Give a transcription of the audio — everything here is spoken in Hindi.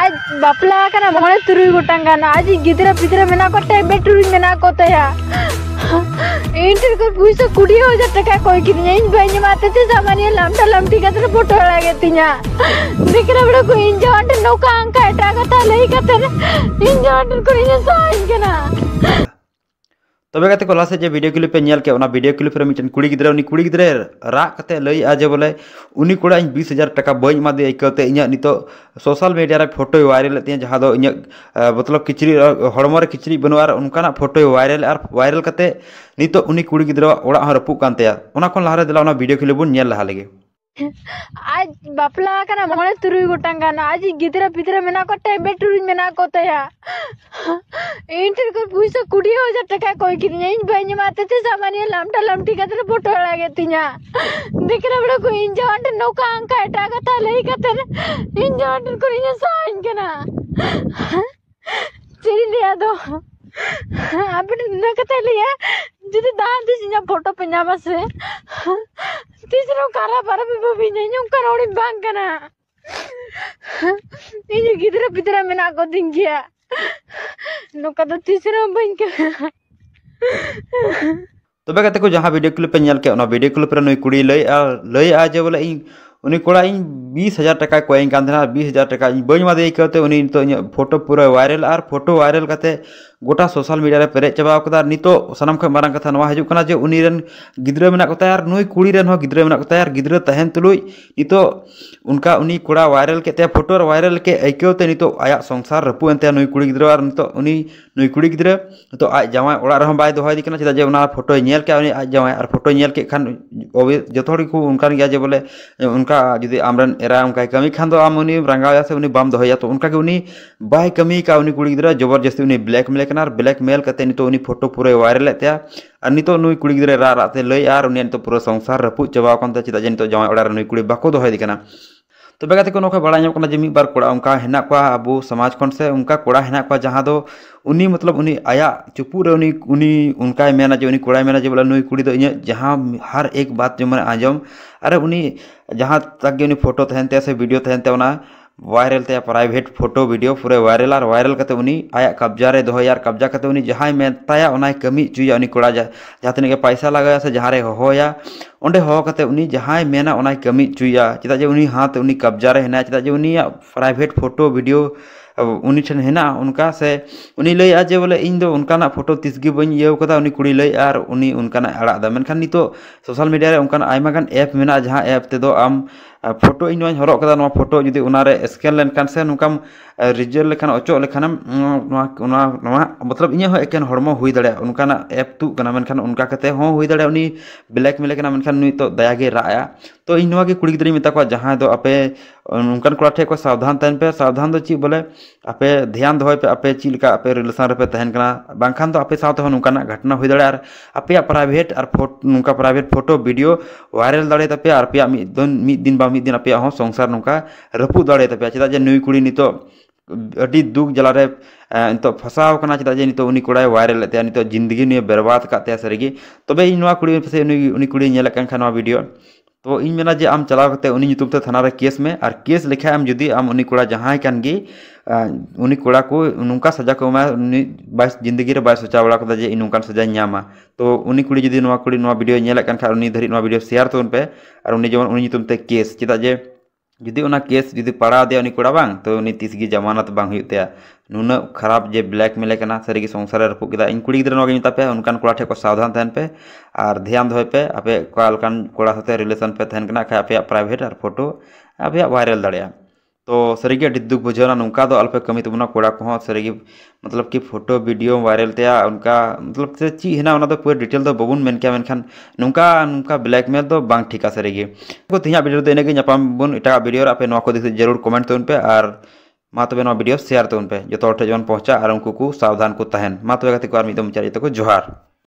ᱟᱡ ᱵᱟᱯᱞᱟ ᱟᱠᱟᱱᱟ ᱢᱚᱬᱮ ᱛᱩᱨᱩᱭ ᱜᱚᱴᱟᱝ ᱜᱟᱱ ᱟᱡ ᱜᱤᱫᱽᱨᱟᱹ ᱯᱤᱫᱽᱨᱟᱹ ᱢᱮᱱᱟᱜ ᱠᱚᱛᱟᱭᱟ ᱵᱮᱴᱨᱩ ᱢᱮᱱᱟᱜ ᱠᱚᱛᱟᱭᱟ ᱤᱧ ᱴᱷᱮᱱ ᱠᱷᱚᱱ ᱯᱩᱭᱥᱟᱹ ᱠᱩᱲᱤ ᱦᱟᱡᱟᱨ ᱴᱟᱠᱟ ᱠᱚᱭ ᱠᱤᱫᱤᱧᱟ ᱤᱧ ᱵᱟᱹᱧ ᱮᱢᱟ ᱛᱮ ᱥᱟᱢᱟᱱᱤᱭᱟᱹ ᱞᱟᱢᱴᱟ ᱞᱟᱢᱴᱤ ᱠᱟᱛᱮ ᱯᱷᱳᱴᱳ ᱦᱟᱲᱟ ᱜᱮ ᱛᱤᱧᱟ ᱫᱤᱠᱨᱟ ᱵᱮᱲᱟ ᱠᱚ ᱤᱧ ᱡᱟᱣᱟᱱ ᱴᱷᱮᱱ ᱱᱚᱝᱠᱟ ᱚᱝᱠᱟ ᱮᱴᱟᱜ ᱠᱟᱛᱷᱟ ᱞᱟᱹᱭ ᱠᱟᱛᱮ ᱤᱧ ᱡᱟᱣᱟᱱ ᱴᱷᱮᱱ ᱠᱷᱚᱱ ᱤᱧ ᱥᱟᱦᱟᱧ ᱠᱟᱱᱟ ᱛᱚᱵᱮ ᱜᱟᱛᱮ ᱠᱚ ᱞᱟᱥᱮ ᱡᱮ ᱵᱷᱤᱰᱤᱭᱳ ᱠᱞᱤᱯ ᱯᱮ ᱧᱮᱞ ᱠᱮ ᱚᱱᱟ ᱵᱷᱤᱰᱤᱭᱳ ᱠᱞᱤᱯ ᱨᱮ ᱢᱤᱫᱴᱮᱱ ᱠᱩᱲᱤ ᱜᱤᱫᱽᱨᱟᱹ ᱩᱱᱤ ᱠᱩᱲᱤ ᱜᱤᱫᱽᱨᱟᱹ ᱨᱟᱜ ᱠᱟᱛᱮ ᱞᱟᱹᱭᱮᱜᱼᱟ ᱡᱮ ᱵᱚᱞᱮ ᱩᱱᱤ ᱠᱚᱲᱟ ᱤᱧ ᱵᱤᱥ ᱦᱟᱡᱟᱨ ᱴᱟᱠᱟ ᱵᱟᱹᱧ ᱮᱢᱟ ᱫᱮᱭᱟ ᱟᱹᱭᱠᱟᱹᱣᱛᱮ ᱤᱧᱟᱹᱜ ᱱᱤᱛᱚᱜ ᱥᱳᱥᱟᱞ ᱢᱤᱰᱤᱭᱟ ᱨᱮ ᱯᱷᱳᱴᱳᱭ ᱵᱷᱟᱭᱨᱟᱞᱮᱫ ᱛᱤᱧᱟᱹ ᱡᱟᱦᱟᱸ ᱫᱚ ᱤᱧᱟᱹᱜ ᱢᱚᱛᱞᱚᱵ ᱠᱤᱪᱨᱤᱡ ᱦᱚᱲᱢᱚ ᱨᱮ ᱠᱤᱪᱨᱤᱡ ᱵᱟᱹᱱᱩᱜᱼᱟ ᱟᱨ ᱚᱱᱠᱟᱱᱟᱜ ᱯᱷᱳᱴᱳᱭ ᱵᱷᱟᱭᱨᱟᱞ ᱟᱨ ᱵᱷᱟᱭᱨᱟᱞ ᱠᱟᱛᱮ ᱱᱤᱛᱚᱜ ᱩᱱᱤ ᱠᱩᱲᱤ ᱜᱤᱫᱽᱨᱟᱹᱣᱟᱜ ᱚᱲᱟᱜ ᱦᱚᱸ ᱨᱟᱹᱯᱩᱫ ᱠᱟᱱ ᱛᱟᱭᱟ ᱚᱱᱟ ᱠᱷᱚᱱ ᱞᱟᱦᱟᱨᱮ ᱫᱮᱞᱟ ᱚᱱᱟ ᱵᱷᱤᱰᱤᱭᱳ ᱠᱞᱤᱯ ᱵᱚᱱ ᱧᱮᱞ ᱞᱟᱦᱟ ᱞᱮᱜᱮ आज बापला मन तुरुई गोटा गान आज गिद्रा मेना को टेबे मेना को तो इंटर को पैसा कुड़ी हजार टका कह कि इन बैंज माते थे सामान्य लामटा लामटी कतरे तो तो फोटो लगे तीना देख रहा बड़ा को इंजा वाटर नौका अंका एटा कथा लेई कतरे इंजा वाटर को लिया दो आप इतना कथा लिया जिधे दांत दिस इंजा फोटो पंजाबा से తీసిన కర్ర పరపి పంపించి ఇంకొకరోడి బంకన నేను గిదిర బిదిర మీ నాకు వద్దు ఇంకే నువ్వు కదా తీసిన బంక ᱛᱚᱵᱮ ᱠᱟᱛᱮ ᱠᱚ ᱡᱟᱦᱟᱸ ᱵᱷᱤᱰᱤᱭᱳ ᱠᱞᱤᱯ ᱯᱮ ᱧᱮᱞ ᱠᱮᱫ ᱚᱱᱟ ᱵᱷᱤᱰᱤᱭᱳ ᱠᱞᱤᱯ ᱨᱮ ᱱᱩᱭ ᱠᱩᱲᱤ ᱞᱟᱹᱭᱮᱜᱼᱟ ᱞᱟᱹᱭᱮᱜᱼᱟ ᱡᱮ ᱵᱚᱞᱮ ᱤᱧ बीस हज़ार टका कोई बीस हज़ार टका बड़ी मादे कहते फोटो पूरा वायरल और फोटो वायरल करते ᱜᱚᱴᱟ ᱥᱳᱥᱟᱞ ᱢᱤᱰᱤᱭᱟ ᱨᱮ ᱯᱮᱨᱮᱡ ᱪᱟᱵᱟ ᱟᱠᱟᱫᱟ ᱱᱤᱛᱚᱜ ᱥᱟᱱᱟᱢ ᱠᱷᱚᱱ ᱢᱟᱨᱟᱝ ᱠᱟᱛᱷᱟ ᱱᱚᱣᱟ ᱦᱤᱡᱩᱜ ᱠᱟᱱᱟ ᱡᱮ ᱩᱱᱤ ᱨᱮᱱ ᱜᱤᱫᱽᱨᱟᱹ ᱢᱮᱱᱟᱜ ᱠᱚᱛᱟᱭᱟ ᱟᱨ ᱱᱩᱭ ᱠᱩᱲᱤ ᱨᱮᱱ ᱦᱚᱸ ᱜᱤᱫᱽᱨᱟᱹ ᱢᱮᱱᱟᱜ ᱠᱚᱛᱟᱭᱟ ᱟᱨ ᱜᱤᱫᱽᱨᱟᱹ ᱛᱟᱦᱮᱱ ᱛᱩᱞᱩᱡ ᱱᱤᱛᱚᱜ ᱩᱱᱠᱟ ᱩᱱᱤ ᱠᱚᱲᱟ ᱵᱷᱟᱭᱨᱟᱞ ᱠᱮᱫ ᱛᱟᱭᱟ ᱯᱷᱳᱴᱳ ᱵᱷᱟᱭᱨᱟᱞ ᱠᱮᱫ ᱟᱹᱭᱠᱟᱹᱣ ᱛᱮ ᱱᱤᱛᱚᱜ ᱟᱭᱟᱜ ᱥᱚᱝᱥᱟᱨ ᱨᱟᱹᱯᱩᱫ ᱮᱱ ᱛᱟᱭᱟ ᱱᱩᱭ ᱠᱩᱲᱤ ᱜᱤᱫᱽᱨᱟᱹ ᱟᱨ ᱱᱤᱛᱚᱜ ᱩᱱᱤ ᱱᱩᱭ ᱠᱩᱲᱤ ᱜᱤᱫᱽᱨᱟᱹ ᱱᱤᱛᱚᱜ ᱟᱡ ᱡᱟᱶᱟᱭ ᱚᱲᱟᱜ ᱨᱮᱦᱚᱸ ᱵᱟᱭ ᱫᱚᱦᱚᱭᱮᱫᱮ ᱠᱟᱱᱟ ᱪᱮᱫᱟᱜ ᱡᱮ ᱚᱱᱟ ᱯᱷᱳᱴᱳᱭ ᱧᱮᱞ ᱠᱮᱜᱼᱟ ᱩᱱᱤ ᱟᱡ ᱡᱟᱶᱟᱭ ᱟᱨ ᱯᱷᱳᱴᱳᱭ ᱧᱮᱞ ᱠᱮᱫ ᱠᱷᱟᱱ ᱡᱚᱛᱚ ᱦᱚᱲ ᱜᱮᱠᱚ ᱚᱱᱠᱟᱱ ᱜᱮᱭᱟ ᱡᱮ ᱵᱚᱞᱮ ᱚᱱᱠᱟ ᱡᱩᱫᱤ ᱟᱢᱨᱮᱱ ᱮᱨᱟ ᱚᱱᱠᱟᱭ ᱠᱟᱹᱢᱤ ᱠᱷᱟᱱ ᱫᱚ ᱟᱢ ᱩᱱᱤ ᱨᱟᱸᱜᱟᱣᱮᱭᱟ ᱥᱮ ᱩᱱᱤ ᱵᱟᱢ ᱫᱚᱦᱚᱭᱮᱭᱟ ᱛᱚ ᱚᱱᱠᱟᱜᱮ ᱩᱱᱤ ᱵᱟᱭ ᱠᱟᱹᱢᱤ ᱠᱟᱜᱼᱟ ᱩᱱᱤ ᱠᱩᱲᱤ ᱜᱤᱫᱽᱨᱟᱹ ᱡᱚᱵᱚᱨᱡᱚᱥᱛᱤ ᱩᱱᱤ ᱵᱞᱮᱠᱢᱮᱞ लेकिन ब्लैकमेल नितनी फोटो पूरे वायरल और नित नई कुड़ी गिर रहा लै और पूरा संसार रपूद चाबाक चेदा जे नितों जमा ओडर नई कुड़ी बाको दहेद तब बड़ा मी बार कड़ा उनका हे अब समाज से उनका कड़ा हे जहाँ दो मतलब उनी आया चुपूर उनी उनी मेना जो कड़ा मेना जो बोले नई कुड़ी इन जहाँ हर एक बात जो मैं आजम अरे उनी जहाँ तक फोटो तहनते से वीडियो तहनते वायरल ते प्राइवेट फोटो वीडियो पूरे वायरल और वायरल करते आया कब्जा रे दो यार कब्जा करते जहाँ मेताया कमी चुया उन्हें कोड़ा जहाँ तक पैसा लगाया से जहाँ हया उन्हें हो जहाँ मेना उन्हें कमी चुया चेदा जे हाथ कब्जा रे चेदा जे प्राइवेट फोटो वीडियो ᱩᱱᱤ ᱴᱷᱮᱱ ᱦᱮᱱᱟᱜᱼᱟ ᱚᱱᱠᱟ ᱥᱮ ᱩᱱᱤ ᱞᱟᱹᱭᱮᱜᱼᱟ ᱡᱮ ᱵᱚᱞᱮ ᱤᱧ ᱫᱚ ᱚᱱᱠᱟᱱᱟᱜ ᱯᱷᱳᱴᱳ ᱛᱤᱥᱜᱮ ᱵᱟᱹᱧ ᱤᱭᱟᱹᱣ ᱠᱟᱫᱟ ᱩᱱᱤ ᱠᱩᱲᱤ ᱞᱟᱹᱭᱮᱜᱼᱟ ᱟᱨ ᱩᱱᱤ ᱚᱱᱠᱟᱱᱟᱜ ᱟᱲᱟᱜ ᱮᱫᱟ ᱢᱮᱱᱠᱷᱟᱱ ᱱᱤᱛᱚᱜ ᱥᱳᱥᱟᱞ ᱢᱤᱰᱤᱭᱟ ᱨᱮ ᱚᱱᱠᱟᱱ ᱟᱭᱢᱟ ᱜᱟᱱ ᱮᱯ ᱢᱮᱱᱟᱜᱼᱟ ᱡᱟᱦᱟᱸ ᱮᱯ ᱛᱮᱫᱚ ᱟᱢ ᱯᱷᱳᱴᱳ ᱤᱧ ᱱᱚᱣᱟᱧ ᱦᱚᱨᱚᱜ ᱠᱟᱫᱟ ᱱᱚᱣᱟ ᱯᱷᱳᱴᱳ ᱡᱩᱫᱤ ᱚᱱᱟᱨᱮ ᱥᱠᱮᱱ ᱞᱮᱱᱠᱷᱟᱱ ᱥᱮ ᱱᱚᱝᱠᱟᱢ ᱨᱤᱡᱟᱹᱞ ᱞᱮᱠᱷᱟᱱ ᱚᱪᱚᱜ ᱞᱮᱠᱷᱟᱱᱮᱢ ᱱᱚᱣᱟ ᱱᱚᱣᱟ ᱱᱚᱣᱟ ᱢᱚᱛᱞᱚᱵ ᱤᱧᱟᱹᱜ ᱦᱚᱸ ᱮᱠᱮᱱ ᱦᱚᱲᱢᱚ ᱦᱩᱭ ᱫᱟᱲᱮᱭᱟᱜᱼᱟ ᱚᱱᱠᱟᱱᱟᱜ ᱮᱯ ᱛᱩᱜ ᱠᱟᱱᱟ ᱢᱮᱱᱠᱷᱟᱱ ᱚᱱᱠᱟ ᱠᱟᱛᱮ ᱦᱚᱸ ᱦᱩᱭ ᱫᱟᱲᱮᱭᱟᱜᱼᱟ ᱩᱱᱤ ᱵᱞᱮᱠᱢᱮᱞᱮ ᱠᱟᱱᱟ ᱢᱮᱱᱠᱷᱟᱱ ᱱᱤᱛᱚᱜ ᱫᱟᱭᱟᱜᱮ ᱨᱟᱜᱼᱟ तो इनवा के कुड़ी गिदरी मेता को जहां दो तो अपे उनकन कुड़ा ठेको सावधान तन पे सावधान दो तो ची बोले आपे ध्यान दो पे अपे चील का अपे रिलेशन रे पे तहन करना बांखान तो अपे साथ हो तो उनकन घटना हुई दड़ार अपे प्राइवेट और फोटो उनका प्राइवेट फोटो वीडियो वायरल दड़े तपे आर पे मी दिन मी दिन बा मी दिन अपे हो संसार नुका रपु दड़े तपे चदा जे नई कुड़ी नी तो अभी दुख जला रे तो फसाव करना चाहता है नित उन कुड़ा वायरल नित जिंदगी बर्बाद का सर तब तो इन कुड़ी कुड़ी कुड़ी वीडियो तो इन मेना जे आम ᱪᱟᱞᱟᱣ ᱠᱟᱛᱮ ᱩᱱᱤ थाना रे केस में और केस लिखा ᱠᱮᱥ ᱞᱮᱠᱷᱟᱡ आम उनी ᱟᱢ ᱩᱱᱤ है ᱡᱟᱦᱟᱸᱭ उनी कोड़ा को नुका सजा को मैं जिंदगी रे बस सोचा बड़ा जे इन नौकान सजा नामा तो उनी कुड़ी जुदी नवा कुड़ी नवा वीडियो कन खा उनी धरी नवा वीडियो शेयर तोन पे और उनी जवन उनी तुमते केस चिता जे जुदी केस जुदी पड़ा दे उनी बांग तो उनी तीस की जमानत बांग हुई खराब जे ब्लैक मिले कना सरी की संसार रखो इन कुड़ी गिदर पे उनकान कोड़ा ठे को सावधान तहन पे और ध्यान धोय पे आपे कालकान कोड़ा साथे रिलेशन पे तहन कना खापे प्राइवेट आर फोटो आप वायरल दड़िया तो ᱥᱟᱹᱨᱤᱜᱮ ᱟᱹᱰᱤ ᱫᱩᱠ ᱵᱩᱡᱷᱟᱹᱣᱱᱟ ᱱᱚᱝᱠᱟ कमी तब ᱠᱟᱹᱢᱤ ᱛᱟᱵᱚᱱᱟ ᱠᱚᱲᱟ मतलब कि फोटो वीडियो वायरल ते उनका मतलब ची है ना तो पूरे डिटेल तो बबुन मेन क्या मेनखान नुका ब्लैकमेल तो बांग ठिका सरेगी तो तीन वीडियो तो इनके नापाम बन इटा वीडियो आप जरूर कमेंट तो पे और मा तब वीडियो शेयर तो पे जो हर तो ठे जन पहुँचा और उनको सावधान को तहन मा तब कते को और जोहार